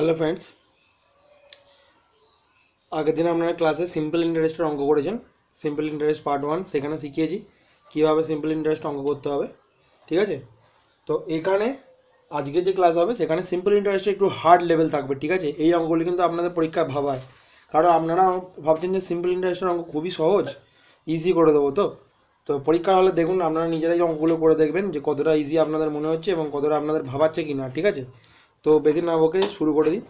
hello friends আগের দিন আপনারা ক্লাসে সিম্পল ইন্টারেস্টের অঙ্ক করেছেন সিম্পল ইন্টারেস্ট পার্ট ওয়ান সেখানে শিখিয়েছি কীভাবে সিম্পল ইন্টারেস্ট অঙ্ক করতে হবে ঠিক আছে তো এখানে আজকে যে ক্লাস হবে সেখানে সিম্পল ইন্টারেস্টের একটু হার্ড লেভেল থাকবে ঠিক আছে এই অঙ্কগুলি কিন্তু আপনাদের পরীক্ষায় ভাবায় কারণ আপনারা ভাবছেন যে সিম্পল ইন্টারেস্টের অঙ্ক খুবই সহজ ইজি করে দেবো তো তো পরীক্ষা হলে দেখুন আপনারা নিজেরাই অঙ্কগুলো করে দেখবেন যে কতটা ইজি আপনাদের মনে হচ্ছে এবং কতটা আপনাদের ভাবাচ্ছে কি না ঠিক আছে তো না ওকে শুরু করে দিই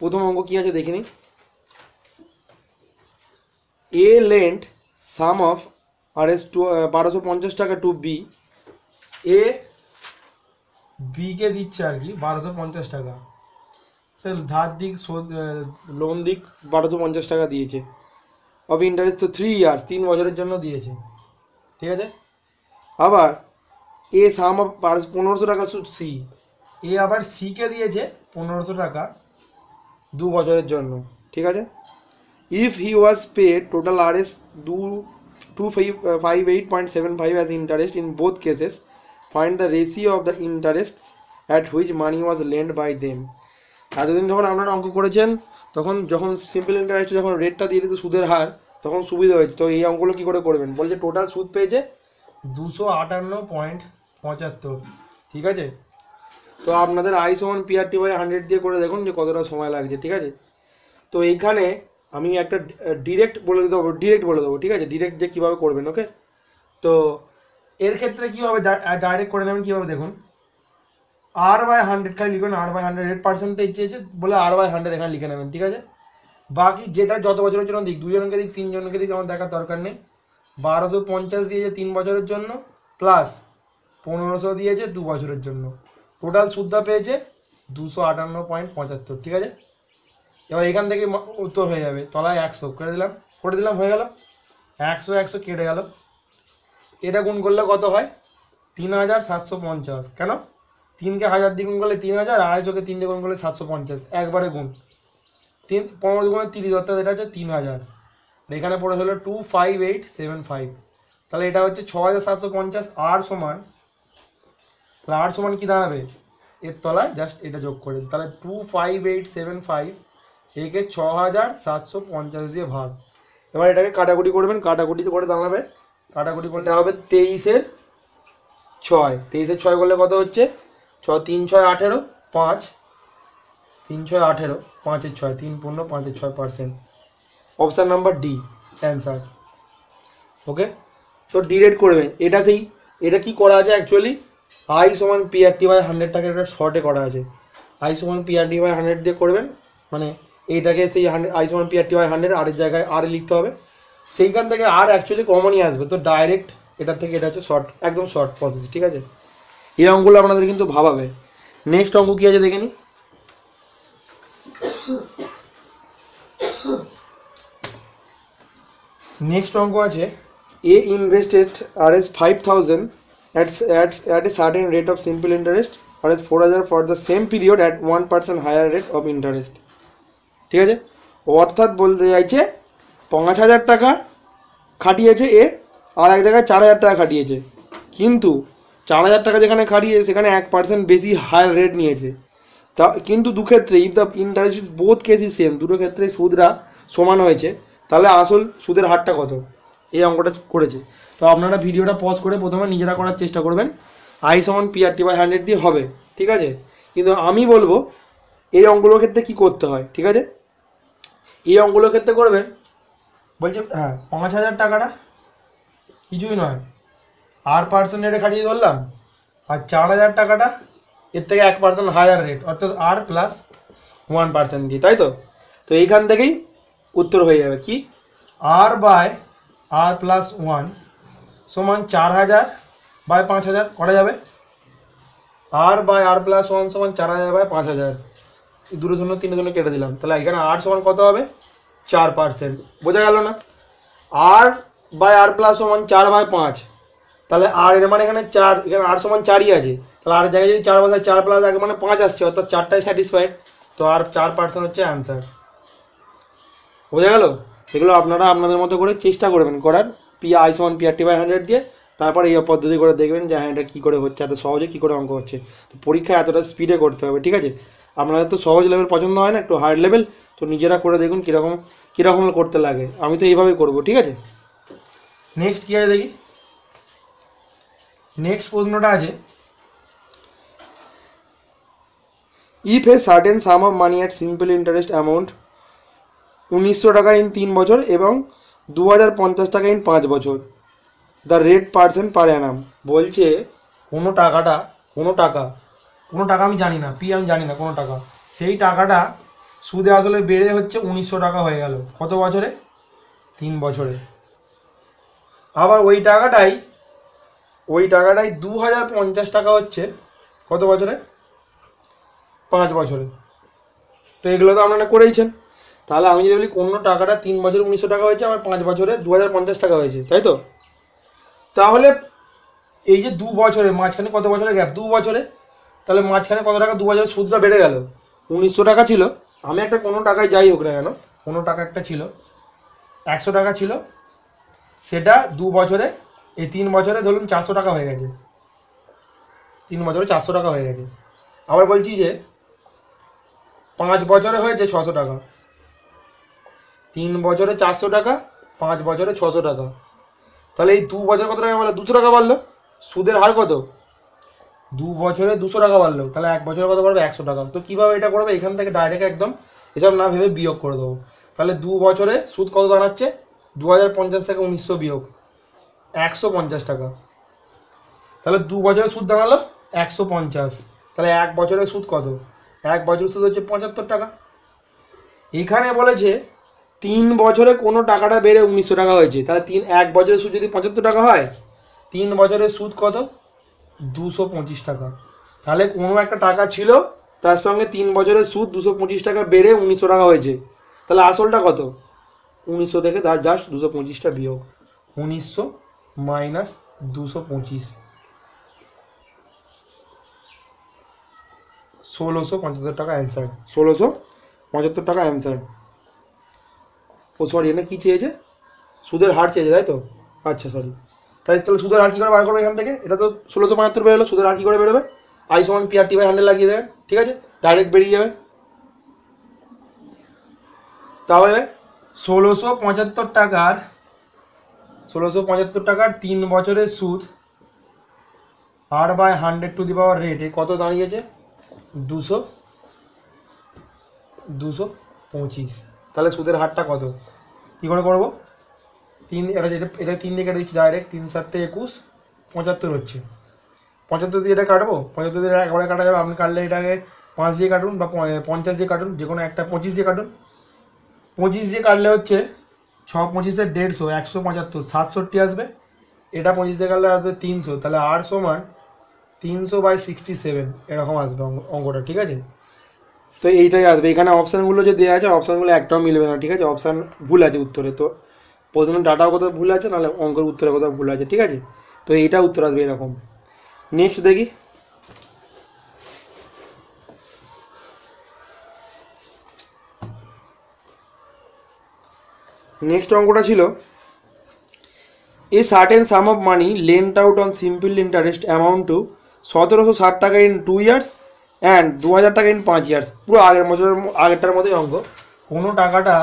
প্রথম অঙ্ক কী আছে দেখে নিই a lent sum of R S to বারোশো পঞ্চাশ টাকা টু বি এ বিকে দিচ্ছে আর কি বারোশো পঞ্চাশ টাকা স্যার ধার দিক লোন দিক বারোশো পঞ্চাশ টাকা দিয়েছে অফ ইন্টারেস্ট তো থ্রি ইয়ার্স তিন বছরের জন্য দিয়েছে ঠিক আছে আবার এ সাম অফ পনেরোশো টাকা সি এ আবার সিকে দিয়েছে পনেরোশো টাকা দু বছরের জন্য ঠিক আছে if he was paid total R S দু two five eight point seven five as interest in both cases find the ratio of the interest at which money was lend by them এতদিন যখন আপনারা অঙ্ক করেছেন তখন যখন simple interest যখন রেটটা দিয়ে দিত সুদের হার তখন সুবিধা হয়েছে তো এই অঙ্কগুলো কী করে করবেন বলছে টোটাল সুদ পেয়েছে দুশো আটান্ন পয়েন্ট পঁচাত্তর ঠিক আছে তো আপনাদের আই সমান পিআরটি বাই হান্ড্রেড দিয়ে করে দেখুন যে কতটা সময় লাগছে ঠিক আছে তো এইখানে আমি একটা ডিরেক্ট বলে দেবো ডিরেক্ট বলে দেবো ঠিক আছে ডিরেক্ট যে কীভাবে করবেন ওকে তো এর ক্ষেত্রে কী হবে ডাইরেক্ট করে নেবেন কীভাবে দেখুন আর বাই হান্ড্রেড খালি লিখবেন R by hundred eight percentage চেয়েছে বলে আর বাই হান্ড্রেড এখানে লিখে নেবেন ঠিক আছে বাকি যেটা যত বছরের জন্য দিক দুজনকে দিক তিনজনকে দিক আমার দেখার দরকার নেই বারোশো পঞ্চাশ দিয়েছে তিন বছরের জন্য প্লাস পনেরোশো দিয়েছে দু বছরের জন্য টোটাল সুদটা পেয়েছে দুশো আটান্ন পয়েন্ট পঁচাত্তর ঠিক আছে এবার এখান থেকে উত্তর হয়ে যাবে তলায় একশো করে দিলাম করে দিলাম হয়ে গেল একশো একশো কেটে গেল এটা গুণ করলে কত হয় তিন হাজার সাতশো পঞ্চাশ কেন তিনকে হাজার দিয়ে গুণ করলে তিন হাজার আড়াইশোকে তিন দিয়ে গুণ করলে সাতশো পঞ্চাশ একবারে গুণ তিন পনেরো দুগুণে তিরিশ অর্থাৎ এটা হচ্ছে তিন হাজার এখানে পড়ে হলো two five eight seven five তাহলে এটা হচ্ছে ছ হাজার সাতশো পঞ্চাশ আর সমান তাহলে আর সমান কি দাঁড়াবে এর তলায় জাস্ট এটা যোগ করে তাহলে two five eight seven five একে ছ হাজার সাতশো পঞ্চাশ দিয়ে ভাগ এবার এটাকে কাটাকুটি করবেন কাটাকুটি করে দাঁড়াবে কাটাকুটি করলে হবে তেইশের ছয় তেইশের ছয় করলে কত হচ্ছে ছ তিন ছয় আঠেরো পাঁচ তিন ছয় আঠেরো পাঁচের ছয় তিন পূর্ণ পাঁচের ছয় percent option number D answer okay তো ডিলেট করবে এটা সেই এটা কি করা আছে অ্যাকচুয়ালি আই সমান পিআরটি বাই হান্ড্রেডটাকে একটা শর্টে করা আছে আই সমান পিআরটি বাই হান্ড্রেড দিয়ে করবেন মানে এইটাকে সেই হান্ড্রেড আই সমান পিআরটি বাই হান্ড্রেড আরের জায়গায় আর লিখতে হবে সেইখান থেকে আর অ্যাকচুয়ালি কমনই আসবে তো ডাইরেক্ট এটার থেকে এটা হচ্ছে শর্ট একদম শর্ট প্রসেস ঠিক আছে এই অঙ্কগুলো আপনাদের কিন্তু ভাবাবে নেক্সট অঙ্ক কী আছে দেখে নিই নেক্সট অঙ্ক আছে a invested R S five thousand at, at, at a certain rate of simple interest whereas 4000 for the same period at 1% higher rate of interest ঠিক আছে অর্থাৎ বলতে চাইছে পাঁচ হাজার টাকা খাটিয়েছে এ আর এক জায়গায় চার হাজার টাকা খাটিয়েছে কিন্তু চার হাজার টাকা যেখানে খাটিয়েছে সেখানে এক পার্সেন্ট বেশি হায়ার রেট নিয়েছে তা কিন্তু দু ক্ষেত্রে ইফ দ্য ইন্টারেস্ট বোধ ইজ সেম দুটো ক্ষেত্রে সুদরা সমান হয়েছে তাহলে আসল সুদের হারটা কত এই অঙ্কটা করেছে তো আপনারা ভিডিওটা পজ করে প্রথমে নিজেরা করার চেষ্টা করবেন আই সমান পিআরটি বাই হান্ড্রেড দিয়ে হবে ঠিক আছে কিন্তু আমি বলবো এই অঙ্কগুলোর ক্ষেত্রে কি করতে হয় ঠিক আছে এই অঙ্কগুলোর ক্ষেত্রে করবেন বলছে হ্যাঁ পাঁচ হাজার টাকাটা কিছুই নয় আর পার্সেন্ট রেটে খাটিয়ে ধরলাম আর চার হাজার টাকাটা এর থেকে এক পার্সেন্ট হায়ার রেট অর্থাৎ আর প্লাস ওয়ান পার্সেন্ট দিয়ে তাই তো তো এইখান থেকেই উত্তর হয়ে যাবে কি R by R plus one সমান চার হাজার বাই পাঁচ হাজার করা যাবে R by R plus one সমান চার হাজার বাই পাঁচ হাজার দুটো শূন্য তিন শূন্য কেটে দিলাম তাহলে এখানে আর সমান কত হবে চার পার্সেন্ট বোঝা গেল না R by R plus one চার বাই পাঁচ তাহলে আর এর মানে এখানে চার এখানে আর সমান চারই আছে তাহলে আর জায়গায় যদি চার বসায় চার প্লাস আগে মানে পাঁচ আসছে অর্থাৎ চারটাই স্যাটিসফাইড তো আর চার পার্সেন্ট হচ্ছে অ্যান্সার বোঝা গেল এগুলো আপনারা আপনাদের মতো করে চেষ্টা করবেন করার পি আই সমান পি টি বাই হান্ড্রেড দিয়ে তারপর এই পদ্ধতি করে দেখবেন যে হ্যাঁ এটা কী করে হচ্ছে এত সহজে কী করে অঙ্ক হচ্ছে তো পরীক্ষা এতটা স্পিডে করতে হবে ঠিক আছে আপনাদের তো সহজ লেভেল পছন্দ হয় না একটু হার্ড লেভেল তো নিজেরা করে দেখুন কীরকম কীরকম করতে লাগে আমি তো এইভাবেই করব ঠিক আছে নেক্সট কী আছে দেখি নেক্সট প্রশ্নটা আছে if a certain sum of money at simple interest amount উনিশশো টাকা ইন তিন বছর এবং দু হাজার পঞ্চাশ টাকা ইন পাঁচ বছর the rate percent per annum বলছে কোনো টাকাটা কোনো টাকা কোনো টাকা আমি জানি না পি আমি জানি না কোনো টাকা সেই টাকাটা সুদে আসলে বেড়ে হচ্ছে উনিশশো টাকা হয়ে গেল কত বছরে তিন বছরে আবার ওই টাকাটাই ওই টাকাটাই দু হাজার পঞ্চাশ টাকা হচ্ছে কত বছরে পাঁচ বছরে তো এগুলো তো আপনারা করেইছেন তাহলে আমি যদি বলি অন্য টাকাটা তিন বছরে উনিশশো টাকা হয়েছে আমার পাঁচ বছরে দু হাজার পঞ্চাশ টাকা হয়েছে তাই তো তাহলে এই যে দু বছরে মাঝখানে কত বছরে গ্যাপ দু বছরে তাহলে মাঝখানে কত টাকা দু বছরের সুদটা বেড়ে গেল উনিশশো টাকা ছিল আমি একটা কোনো টাকায় যাই হোক না কেন কোনো টাকা একটা ছিল একশো টাকা ছিল সেটা দু বছরে এই তিন বছরে ধরুন চারশো টাকা হয়ে গেছে তিন বছরে চারশো টাকা হয়ে গেছে আবার বলছি যে পাঁচ বছরে হয়েছে ছশো টাকা তিন বছরে চারশো টাকা পাঁচ বছরে ছশো টাকা তাহলে এই দু বছর কত টাকা বাড়লো দুশো টাকা বাড়লো সুদের হার কত দু বছরে দুশো টাকা বাড়লো তাহলে এক বছরে কত বাড়বে একশো টাকা তো কীভাবে এটা করবে এখান থেকে ডাইরেক্ট একদম এসব না ভেবে বিয়োগ করে দেবো তাহলে দু বছরে সুদ কত দাঁড়াচ্ছে দু হাজার পঞ্চাশ থেকে উনিশশো বিয়োগ একশো পঞ্চাশ টাকা তাহলে দু বছরে সুদ দাঁড়ালো একশো পঞ্চাশ তাহলে এক বছরের সুদ কত এক বছরের সুদ হচ্ছে পঁচাত্তর টাকা এখানে বলেছে তিন বছরে কোনো টাকাটা বেড়ে উনিশশো টাকা হয়েছে তাহলে তিন এক বছরের সুদ যদি পঁচাত্তর টাকা হয় তিন বছরের সুদ কত দুশো পঁচিশ টাকা তাহলে কোনো একটা টাকা ছিল তার সঙ্গে তিন বছরের সুদ দুশো পঁচিশ টাকা বেড়ে উনিশশো টাকা হয়েছে তাহলে আসলটা কত উনিশশো থেকে তার জাস্ট দুশো পঁচিশটা বিয়োগ উনিশশো মাইনাস দুশো পঁচিশ ষোলোশো পঁচাত্তর টাকা অ্যান্সার ষোলোশো পঁচাত্তর টাকা অ্যান্সার ও সরি এখানে কী চেয়েছে সুদের হার চেয়েছে তাই তো আচ্ছা সরি তাই তাহলে সুদের হার কী করে বার করবে এখান থেকে এটা তো ষোলোশো পঁয়াত্তর বেরোলো সুদের হার কী করে বেরোবে আই সমান পিআরটি বাই হান্ড্রেড লাগিয়ে দেবেন ঠিক আছে ডাইরেক্ট বেরিয়ে যাবে তাহলে ষোলোশো পঁচাত্তর টাকার ষোলোশো পঁচাত্তর টাকার তিন বছরের সুদ R by hundred to the power rate কত দাঁড়িয়েছে দুশো দুশো পঁচিশ তাহলে সুদের হারটা কত কী করে করবো তিন এটা যেটা এটা তিন দিয়ে কেটে দিচ্ছি ডাইরেক্ট তিন থেকে একুশ পঁচাত্তর হচ্ছে পঁচাত্তর দিয়ে এটা কাটবো পঁচাত্তর দিয়ে একবারে কাটা যাবে আপনি কাটলে এটাকে পাঁচ দিয়ে কাটুন বা পঞ্চাশ দিয়ে কাটুন যে কোনো একটা পঁচিশ দিয়ে কাটুন পঁচিশ দিয়ে কাটলে হচ্ছে ছ পঁচিশে দেড়শো একশো পঁচাত্তর সাতষট্টি আসবে এটা পঁচিশ দিয়ে কাটলে আসবে তিনশো তাহলে আর সমান তিনশো বাই সিক্সটি সেভেন এরকম আসবে অঙ্কটা ঠিক আছে তো এইটাই আসবে এখানে অপশানগুলো যে দেওয়া আছে অপশানগুলো একটাও মিলবে না ঠিক আছে অপশান ভুল আছে উত্তরে তো প্রশ্নের ডাটাও কথা ভুল আছে নাহলে অঙ্কের উত্তরের কথা ভুল আছে ঠিক আছে তো এইটা উত্তর আসবে এরকম নেক্সট দেখি নেক্সট অঙ্কটা ছিল a certain sum of money lent out on simple interest amount to সতেরোশো ষাট টাকা ইন টু ইয়ার্স অ্যান্ড দু হাজার টাকা ইন পাঁচ ইয়ার্স পুরো আগের বছরের আগেরটার মধ্যেই অঙ্ক কোনো টাকাটা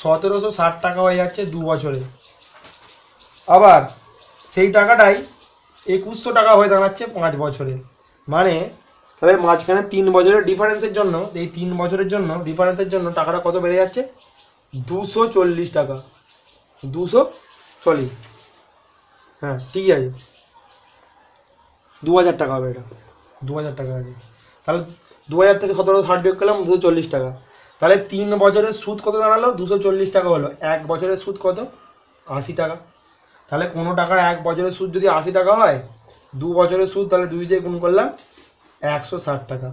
সতেরোশো ষাট টাকা হয়ে যাচ্ছে দু বছরে আবার সেই টাকাটাই একুশশো টাকা হয়ে দাঁড়াচ্ছে পাঁচ বছরে মানে তাহলে মাঝখানে তিন বছরের ডিফারেন্সের জন্য এই তিন বছরের জন্য ডিফারেন্সের জন্য টাকাটা কত বেড়ে যাচ্ছে দুশো চল্লিশ টাকা দুশো চল্লিশ হ্যাঁ ঠিকই আছে দু হাজার টাকা হবে এটা দু হাজার টাকা আছে তাহলে দু হাজার থেকে সতেরো ষাট বিয়োগ করলাম দুশো চল্লিশ টাকা তাহলে তিন বছরের সুদ কত দাঁড়ালো দুশো চল্লিশ টাকা হলো এক বছরের সুদ কত আশি টাকা তাহলে কোনো টাকার এক বছরের সুদ যদি আশি টাকা হয় দু বছরের সুদ তাহলে দুই দিয়ে গুণ করলাম একশো ষাট টাকা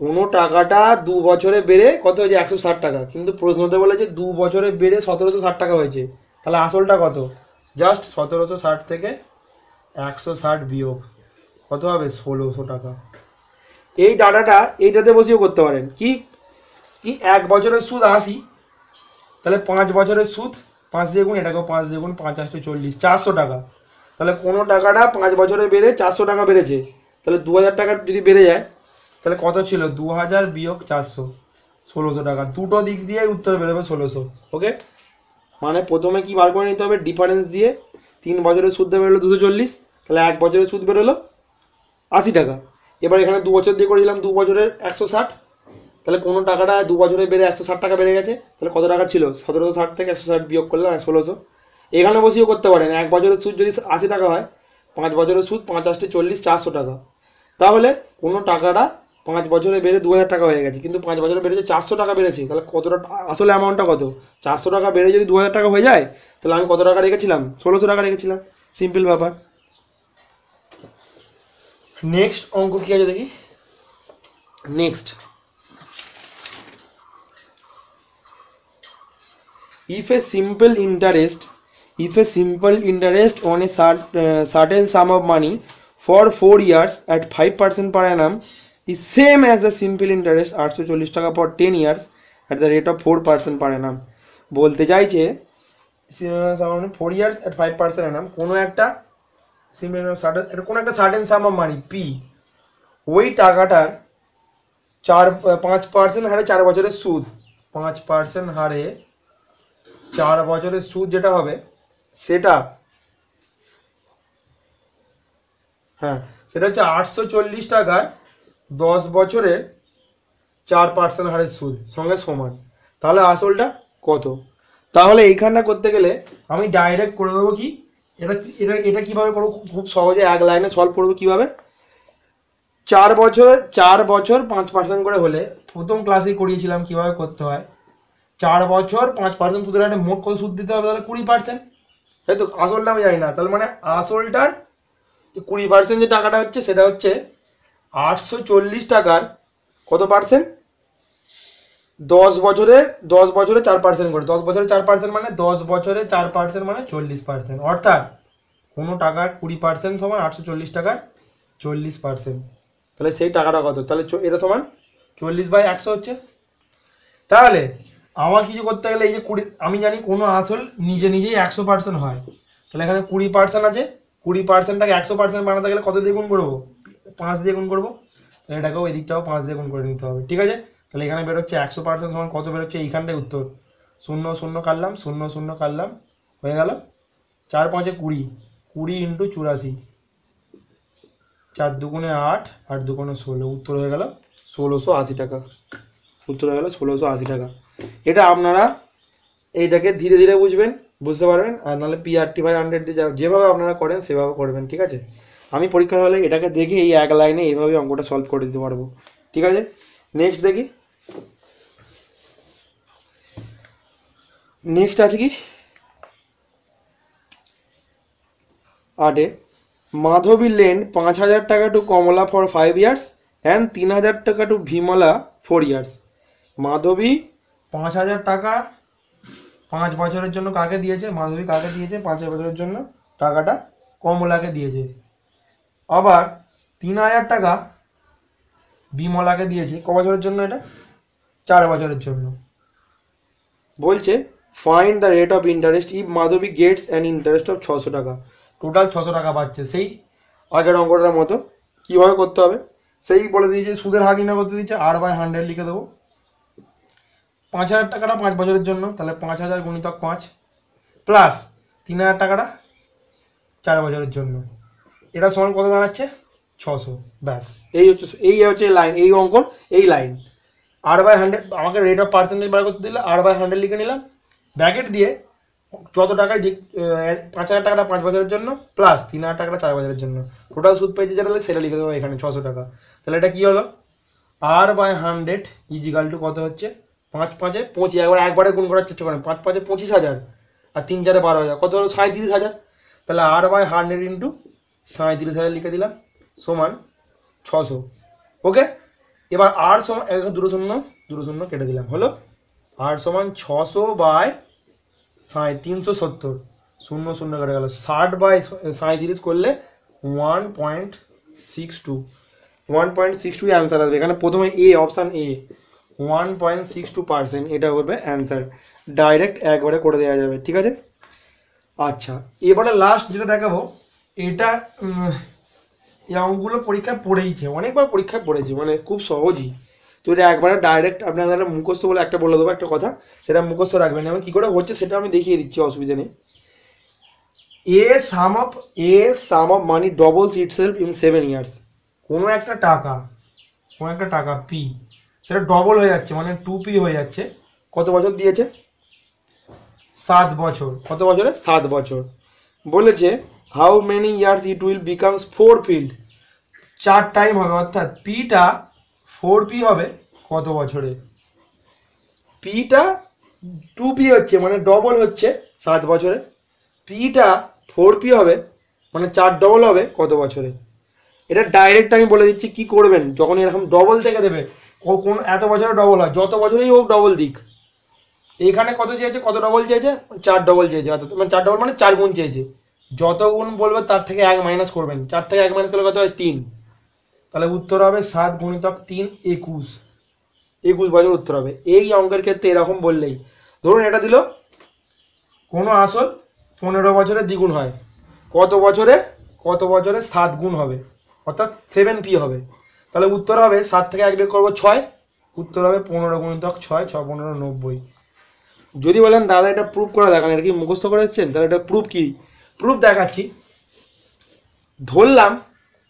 কোনো টাকাটা দু বছরে বেড়ে কত হয়েছে একশো ষাট টাকা কিন্তু প্রশ্নতে বলেছে দু বছরে বেড়ে সতেরোশো ষাট টাকা হয়েছে তাহলে আসলটা কত জাস্ট সতেরোশো ষাট থেকে একশো ষাট বিয়োগ কত হবে ষোলোশো টাকা এই ডাটাটা এইটাতে বসেও করতে পারেন কি কি এক বছরের সুদ আশি তাহলে পাঁচ বছরের সুদ পাঁচ দিয়ে গুণ এটাকেও পাঁচ দিয়ে গুণ পাঁচ আসতে চল্লিশ চারশো টাকা তাহলে কোনো টাকাটা পাঁচ বছরে বেড়ে চারশো টাকা বেড়েছে তাহলে দু হাজার টাকা যদি বেড়ে যায় তাহলে কত ছিল দু হাজার বিয়োগ চারশো ষোলোশো টাকা দুটো দিক দিয়ে উত্তর বেরোবে ষোলোশো ওকে মানে প্রথমে কি বার করে নিতে হবে ডিফারেন্স দিয়ে তিন বছরের সুদ বেরোলো দুশো চল্লিশ তাহলে এক বছরের সুদ বেরোলো আশি টাকা এবার এখানে দু বছর দিয়ে করেছিলাম দু বছরের একশো ষাট তাহলে কোনো টাকাটা দু বছরে বেড়ে একশো ষাট টাকা বেড়ে গেছে তাহলে কত টাকা ছিল সতেরোশো ষাট থেকে একশো ষাট বিয়োগ করলাম ষোলোশো এখানে বসেও করতে পারেন এক বছরের সুদ যদি আশি টাকা হয় পাঁচ বছরের সুদ পঞ্চাশটি চল্লিশ চারশো টাকা তাহলে কোনো টাকাটা পাঁচ বছরে বেড়ে দু হাজার টাকা হয়ে গেছে কিন্তু পাঁচ বছরে বেড়েছে চারশো টাকা বেড়েছে তাহলে কতটা আসলে অ্যামাউন্টটা কত চারশো টাকা বেড়ে যদি দু হাজার টাকা হয়ে যায় তাহলে আমি কত টাকা রেখেছিলাম ষোলোশো টাকা রেখেছিলাম সিম্পল ব্যাপার नेक्स्ट अंक को किया जाए देखिए next if a simple interest if a simple interest on a cert, uh, certain sum of money for 4 years at 5% per annum is same as the simple interest 840 টাকা for 10 years at the rate of 4% per annum বলতে চাইছে সামনে 4 years at 5% annum কোনো একটা similar certain এটা কোনো একটা certain সাম মানি P ওই টাকাটার চার পাঁচ পার্সেন্ট হারে চার বছরের সুদ পাঁচ পার্সেন্ট হারে চার বছরের সুদ যেটা হবে সেটা হ্যাঁ সেটা হচ্ছে আটশো চল্লিশ টাকার দশ বছরের চার পার্সেন্ট হারের সুদ সঙ্গে সমান তাহলে আসলটা কত তাহলে এইখানটা করতে গেলে আমি ডাইরেক্ট করে দেবো কি এটা এটা এটা কীভাবে করবো খুব সহজে এক লাইনে সলভ করবো কীভাবে চার বছর চার বছর পাঁচ পার্সেন্ট করে হলে প্রথম ক্লাসেই করিয়েছিলাম কীভাবে করতে হয় চার বছর পাঁচ পার্সেন্ট সুদের হারে মোট কত সুদ দিতে হবে তাহলে কুড়ি পার্সেন্ট তাই তো আসলটা আমি জানি না তাহলে মানে আসলটার কুড়ি পার্সেন্ট যে টাকাটা হচ্ছে সেটা হচ্ছে আটশো চল্লিশ টাকার কত পার্সেন্ট দশ বছরে দশ বছরে চার পার্সেন্ট করে দশ বছরে চার পার্সেন্ট মানে দশ বছরে চার পার্সেন্ট মানে চল্লিশ পার্সেন্ট অর্থাৎ কোনো টাকার কুড়ি পার্সেন্ট সমান আটশো চল্লিশ টাকার চল্লিশ পার্সেন্ট তাহলে সেই টাকাটা কত তাহলে এটা সমান চল্লিশ বাই একশো হচ্ছে তাহলে আমার কিছু করতে গেলে এই যে কুড়ি আমি জানি কোনো আসল নিজে নিজেই একশো পার্সেন্ট হয় তাহলে এখানে কুড়ি পার্সেন্ট আছে কুড়ি পার্সেন্টটাকে একশো পার্সেন্ট বানাতে গেলে কত দিয়ে গুণ করবো পাঁচ দিয়ে গুণ করবো এটাকেও এদিকটাও পাঁচ দিয়ে গুণ করে নিতে হবে ঠিক আছে তাহলে এখানে বেরোচ্ছে একশো পার্সেন্ট সমান কত বেরোচ্ছে এইখানটাই উত্তর শূন্য শূন্য কাটলাম শূন্য শূন্য কাটলাম হয়ে গেল চার পাঁচে কুড়ি কুড়ি ইন্টু চুরাশি চার দুগুণে আট আট দুগুণে ষোলো উত্তর হয়ে গেল ষোলোশো আশি টাকা উত্তর হয়ে গেল ষোলোশো আশি টাকা এটা আপনারা এইটাকে ধীরে ধীরে বুঝবেন বুঝতে পারবেন আর নাহলে পিআরটি বাই হান্ড্রেড দিয়ে যেভাবে আপনারা করেন সেভাবে করবেন ঠিক আছে আমি পরীক্ষা হলে এটাকে দেখে এই এক লাইনে এইভাবে অঙ্কটা সলভ করে দিতে পারবো ঠিক আছে নেক্সট দেখি নেক্সট আছে কি আটে মাধবী লেন পাঁচ হাজার টাকা to Kamala for five years and তিন হাজার টাকা to Vimala four years Madhabi পাঁচ হাজার টাকা পাঁচ বছরের জন্য কাকে দিয়েছে মাধবী কাকে দিয়েছে পাঁচ বছরের জন্য টাকাটা কমলাকে দিয়েছে আবার তিন হাজার টাকা বিমলাকে দিয়েছে ক বছরের জন্য এটা চার বছরের জন্য বলছে find the rate of interest if Madhabi gets an interest of ছশো টাকা টোটাল ছশো টাকা পাচ্ছে সেই আগের অঙ্কটার মতো কীভাবে করতে হবে সেই বলে দিয়েছে সুদের হার নির্ণয় করতে দিচ্ছে আর বাই হান্ড্রেড লিখে দেবো পাঁচ হাজার টাকাটা পাঁচ বছরের জন্য তাহলে পাঁচ হাজার গুণিতক পাঁচ প্লাস তিন হাজার টাকাটা চার বছরের জন্য এটা সমান কত দাঁড়াচ্ছে ছশো ব্যাস এই হচ্ছে এই হচ্ছে লাইন এই অঙ্কর এই লাইন আর বাই হান্ড্রেড আমাকে রেট অফ পার্সেন্টেজ বার করতে দিলে আর বাই হান্ড্রেড লিখে নিলাম ব্যাকেট দিয়ে যত টাকায় পাঁচ হাজার টাকাটা পাঁচ বছরের জন্য প্লাস তিন হাজার টাকাটা চার বছরের জন্য টোটাল সুদ পেয়েছে যেটা সেটা লিখে দেবো এখানে ছশো টাকা তাহলে এটা কী হলো R by hundred equal to কত হচ্ছে পাঁচ পাঁচে পঁচিশ একবার একবারে গুণ করার চেষ্টা করেন পাঁচ পাঁচে পঁচিশ হাজার আর তিন চারে বারো হাজার কত হলো সাঁত্রিশ হাজার তাহলে আর বাই হান্ড্রেড ইন্টু সাঁত্রিশ হাজার লিখে দিলাম সমান ছশো ওকে এবার আর সমান দুটো শূন্য দুটো শূন্য কেটে দিলাম হলো আর সমান ছশো বাই সাঁ তিনশো সত্তর শূন্য শূন্য কেটে গেল ষাট বাই সাঁত্রিশ করলে one point six two one point six two answer আসবে এখানে প্রথমে A option A one point six two percent এটা করবে অ্যান্সার ডাইরেক্ট একবারে করে দেওয়া যাবে ঠিক আছে আচ্ছা এবারে লাস্ট যেটা দেখাবো এটা এই পরীক্ষা পরীক্ষায় পড়েইছে অনেকবার পরীক্ষায় পড়েছে মানে খুব সহজই তো এটা একবারে ডাইরেক্ট আপনারা মুখস্থ বলে একটা বলে দেবো একটা কথা সেটা মুখস্থ রাখবেন এবং কী করে হচ্ছে সেটা আমি দেখিয়ে দিচ্ছি অসুবিধা নেই a sum up a sum up money double itself in seven years কোনো একটা টাকা কোনো একটা টাকা পি সেটা ডবল হয়ে যাচ্ছে মানে টু পি হয়ে যাচ্ছে কত বছর দিয়েছে সাত বছর কত বছরে সাত বছর বলেছে how many years it will becomes four fold চার টাইম হবে অর্থাৎ পিটা ফোর পি হবে কত বছরে পিটা টু পি হচ্ছে মানে ডবল হচ্ছে সাত বছরে পিটা ফোর পি হবে মানে চার ডবল হবে কত বছরে এটা ডাইরেক্ট আমি বলে দিচ্ছি কি করবেন যখন এরকম ডবল থেকে দেবে কোন এত বছরে ডবল হয় যত বছরেই হোক ডবল দিক এখানে কত চেয়েছে কত ডবল চেয়েছে চার ডবল চেয়েছে অর্থাৎ মানে চার ডবল মানে চার গুণ চেয়েছে যত গুণ বলবে তার থেকে এক মাইনাস করবেন চার থেকে এক মাইনাস করলে কত হয় তিন তাহলে উত্তর হবে সাত গুণিতক তিন একুশ একুশ বছর উত্তর হবে এই অঙ্কের ক্ষেত্রে এরকম বললেই ধরুন এটা দিল কোনো আসল পনেরো বছরে দ্বিগুণ হয় কত বছরে কত বছরে সাত গুণ হবে অর্থাৎ সেভেন পি হবে তাহলে উত্তর হবে সাত থেকে এক বের করবো ছয় উত্তর হবে পনেরো গুণিতক ছয় ছ পনেরো নব্বই যদি বলেন দাদা এটা প্রুফ করে দেখান এটা কি মুখস্থ করে এসছেন তাহলে এটা প্রুফ কী প্রুফ দেখাচ্ছি ধরলাম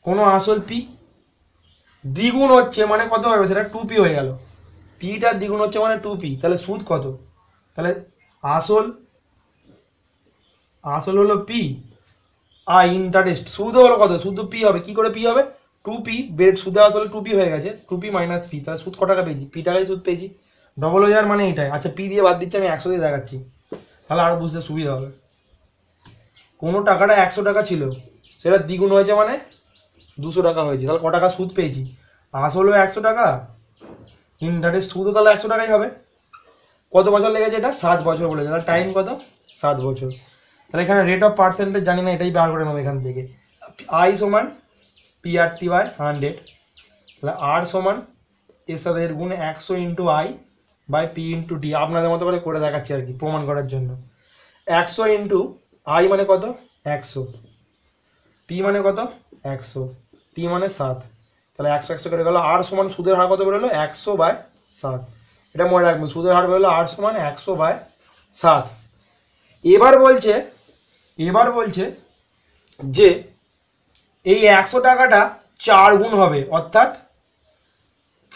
কোনো আসল পি দ্বিগুণ হচ্ছে মানে কত হবে সেটা টু পি হয়ে গেল পিটার দ্বিগুণ হচ্ছে মানে টু পি তাহলে সুদ কত তাহলে আসল আসল হলো পি আর ইন্টারেস্ট সুদও হলো কত সুদ পি হবে কি করে পি হবে টু পি বেড সুদে আসলে টু পি হয়ে গেছে টু পি মাইনাস পি তাহলে সুদ ক টাকা পেয়েছি পি টাকায় সুদ পেয়েছি ডবল হয়ে যাওয়ার মানে এটাই আচ্ছা পি দিয়ে বাদ দিচ্ছি আমি একশো দিয়ে দেখাচ্ছি তাহলে আরও বুঝতে সুবিধা হবে কোনো টাকাটা একশো টাকা ছিল সেটা দ্বিগুণ হয়েছে মানে দুশো টাকা হয়েছে তাহলে ক টাকা সুদ পেয়েছি আসলেও একশো টাকা ইন্টারেস্ট সুদও তাহলে একশো টাকাই হবে কত বছর লেগেছে এটা সাত বছর বলেছে তাহলে টাইম কত সাত বছর তাহলে এখানে রেট অফ পার্সেন্টেজ জানি না এটাই বার করে নেবো এখান থেকে আই সমান পিআরটি বাই হান্ড্রেড তাহলে আর সমান এর সাথে এর গুণে একশো into I by P into D আপনাদের মতো করে করে দেখাচ্ছি আর কি প্রমাণ করার জন্য একশো ইন্টু আই মানে কত একশো পি মানে কত একশো পি মানে সাত তাহলে একশো একশো করে গেলো আর সমান সুদের হার কত বেরোলো একশো বাই সাত এটা মনে রাখবেন সুদের হার বেরোলো আর সমান একশো বাই সাত এবার বলছে এবার বলছে যে এই একশো টাকাটা চার গুণ হবে অর্থাৎ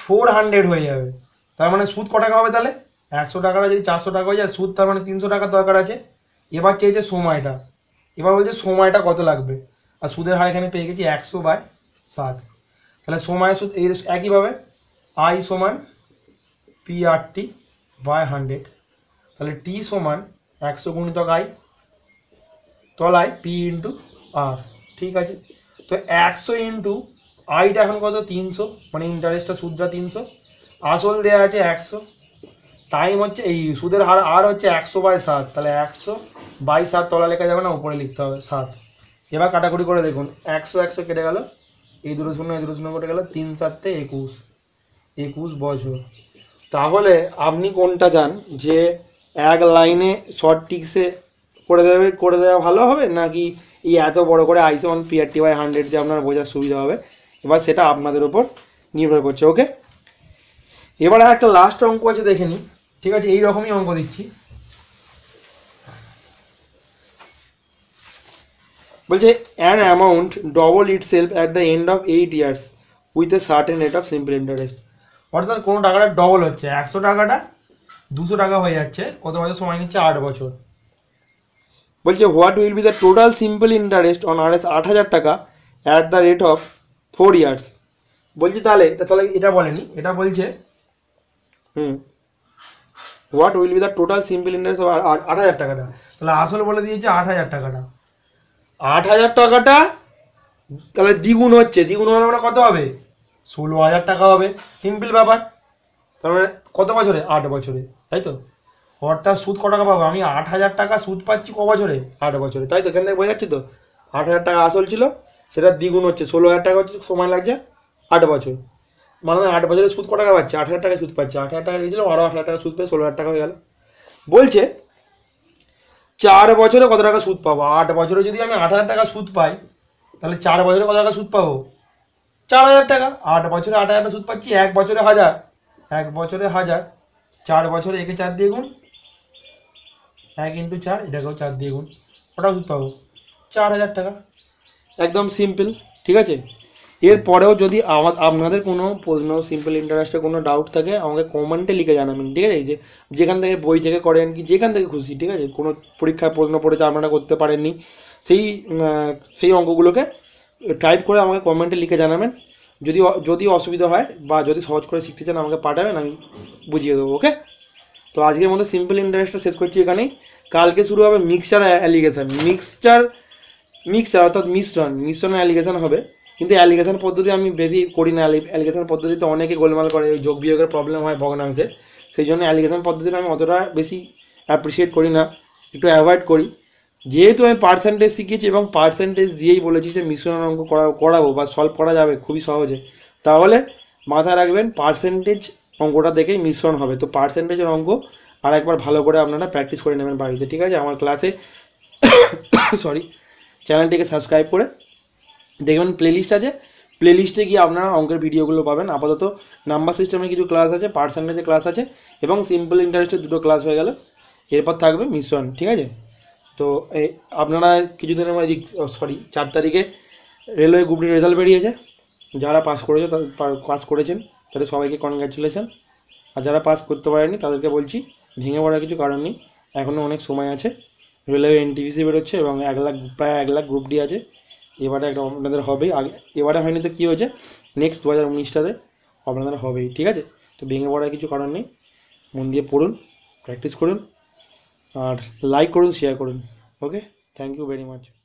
ফোর হান্ড্রেড হয়ে যাবে তার মানে সুদ ক টাকা হবে তাহলে একশো টাকাটা যদি চারশো টাকা হয়ে যায় সুদ তার মানে তিনশো টাকার দরকার আছে এবার চেয়েছে সময়টা এবার বলছে সময়টা কত লাগবে আর সুদের হার এখানে পেয়ে গেছি একশো বাই সাত তাহলে সময় সুদ এই একইভাবে আই সমান P R T by hundred তাহলে টি সমান একশো গুণিতক আই তলায় পি ইন্টু আর ঠিক আছে তো একশো ইন্টু আইটা এখন কত তিনশো মানে ইন্টারেস্টটা সুদটা তিনশো আসল দেওয়া আছে একশো টাইম হচ্ছে এই সুদের হার আর হচ্ছে একশো বাই সাত তাহলে একশো বাই সাত তলা লেখা যাবে না উপরে লিখতে হবে সাত এবার কাটাকুটি করে দেখুন একশো একশো কেটে গেল এই দুটো শূন্য এই দুটো শূন্য কেটে গেল তিন সাততে একুশ একুশ বছর তাহলে আপনি কোনটা চান যে এক লাইনে শর্ট টিক্সে করে দেবে করে দেওয়া ভালো হবে নাকি এই এত বড় করে I C one PRT by hundred যে আপনার বোঝার সুবিধা হবে এবার সেটা আপনাদের উপর নির্ভর করছে ওকে এবার একটা লাস্ট অঙ্ক আছে দেখে নিই ঠিক আছে এই রকমই অঙ্ক দিচ্ছি বলছে an amount double itself at the end of eight years with a certain rate of simple interest অর্থাৎ কোনো টাকাটা ডবল হচ্ছে একশো টাকাটা দুশো টাকা হয়ে যাচ্ছে কত বছর সময় নিচ্ছে আট বছর বলছে what will be the total simple interest on R S আট হাজার টাকা at the rate of four years বলছে তাহলে তাহলে এটা বলেনি এটা বলছে hmm what will be the total simple interest আট হাজার টাকাটা তাহলে আসল বলে দিয়েছে আট হাজার টাকাটা আট হাজার টাকাটা তাহলে দ্বিগুণ হচ্ছে দ্বিগুণ হলে মানে কত হবে ষোলো হাজার টাকা হবে সিম্পল ব্যাপার তার মানে কত বছরে আট বছরে তাই তো অর্থাৎ সুদ কত টাকা পাবো আমি আট হাজার টাকা সুদ পাচ্ছি ক বছরে আট বছরে তাই তো এখান থেকে বোঝা যাচ্ছে তো আট হাজার টাকা আসল ছিল সেটা দ্বিগুণ হচ্ছে ষোলো হাজার টাকা হচ্ছে সময় লাগছে আট বছর মানে আট বছরে সুদ ক টাকা পাচ্ছে আট হাজার টাকা সুদ পাচ্ছে আট হাজার টাকা নিয়েছিলাম আরও আট হাজার টাকা সুদ পেয়ে ষোলো হাজার টাকা হয়ে গেল বলছে চার বছরে কত টাকা সুদ পাবো আট বছরে যদি আমি আট হাজার টাকা সুদ পাই তাহলে চার বছরে কত টাকা সুদ পাবো চার হাজার টাকা আট বছরে আট হাজার টাকা সুদ পাচ্ছি এক বছরে হাজার এক বছরে হাজার চার বছরে একে চার দিয়ে গুণ এক ইন্টু চার এটাকেও চার দিয়ে গুণ ওটাও সুদ পাবো চার হাজার টাকা একদম সিম্পল ঠিক আছে এরপরেও যদি আপনাদের কোনো প্রশ্ন সিম্পল ইন্টারেস্টে কোনো ডাউট থাকে আমাকে কমেন্টে লিখে জানাবেন ঠিক আছে যে যেখান থেকে বই থেকে করেন কি যেখান থেকে খুশি ঠিক আছে কোনো পরীক্ষায় প্রশ্ন পড়েছে আপনারা করতে পারেননি সেই সেই অঙ্কগুলোকে টাইপ করে আমাকে কমেন্টে লিখে জানাবেন যদি যদি অসুবিধা হয় বা যদি সহজ করে শিখতে চান আমাকে পাঠাবেন আমি বুঝিয়ে দেবো ওকে তো আজকের মধ্যে সিম্পল ইন্টারেস্টটা শেষ করছি এখানেই কালকে শুরু হবে মিক্সচার অ্যালিগেশন মিক্সচার মিক্সচার অর্থাৎ মিশ্রণ মিশ্রণ অ্যালিগেশন হবে কিন্তু অ্যালিগেশন পদ্ধতি আমি বেশি করি না অ্যালিগেশন পদ্ধতিতে অনেকে গোলমাল করে যোগ বিয়োগের প্রবলেম হয় ভগ্নাংশের সেই জন্য অ্যালিগেশন পদ্ধতিটা আমি অতটা বেশি অ্যাপ্রিসিয়েট করি না একটু অ্যাভয়েড করি যেহেতু আমি পার্সেন্টেজ শিখেছি এবং পার্সেন্টেজ দিয়েই বলেছি যে মিশ্রণ অঙ্ক করা করাবো বা সলভ করা যাবে খুবই সহজে তাহলে মাথায় রাখবেন পার্সেন্টেজ অঙ্কটা দেখেই মিশ্রণ হবে তো পার্সেন্টেজের অঙ্ক আর একবার ভালো করে আপনারা প্র্যাকটিস করে নেবেন বাড়িতে ঠিক আছে আমার ক্লাসে সরি চ্যানেলটিকে সাবস্ক্রাইব করে দেখবেন প্লেলিস্ট আছে প্লেলিস্টে গিয়ে আপনারা অঙ্কের ভিডিওগুলো পাবেন আপাতত নাম্বার সিস্টেমে কিছু ক্লাস আছে পার্সেন্টেজে ক্লাস আছে এবং সিম্পল ইন্টারেস্টের দুটো ক্লাস হয়ে গেল এরপর থাকবে মিশন ঠিক আছে তো আপনারা কিছুদিনের মধ্যে সরি চার তারিখে রেলওয়ে গ্রুপটির রেজাল্ট বেরিয়েছে যারা পাস করেছে পাস করেছেন তাদের সবাইকে কনগ্রাচুলেশন আর যারা পাস করতে পারেনি তাদেরকে বলছি ভেঙে পড়ার কিছু কারণ নেই এখনও অনেক সময় আছে রেলওয়ে এনটিভিসি বেরোচ্ছে এবং এক লাখ প্রায় এক লাখ গ্রুপটি আছে এবারে একটা আপনাদের হবে আগে এবারে হয়নি তো কী হয়েছে নেক্সট দু হাজার উনিশটাতে আপনাদের হবেই ঠিক আছে তো ভেঙে পড়ার কিছু কারণ নেই মন দিয়ে পড়ুন প্র্যাকটিস করুন আর লাইক করুন শেয়ার করুন okay thank you very much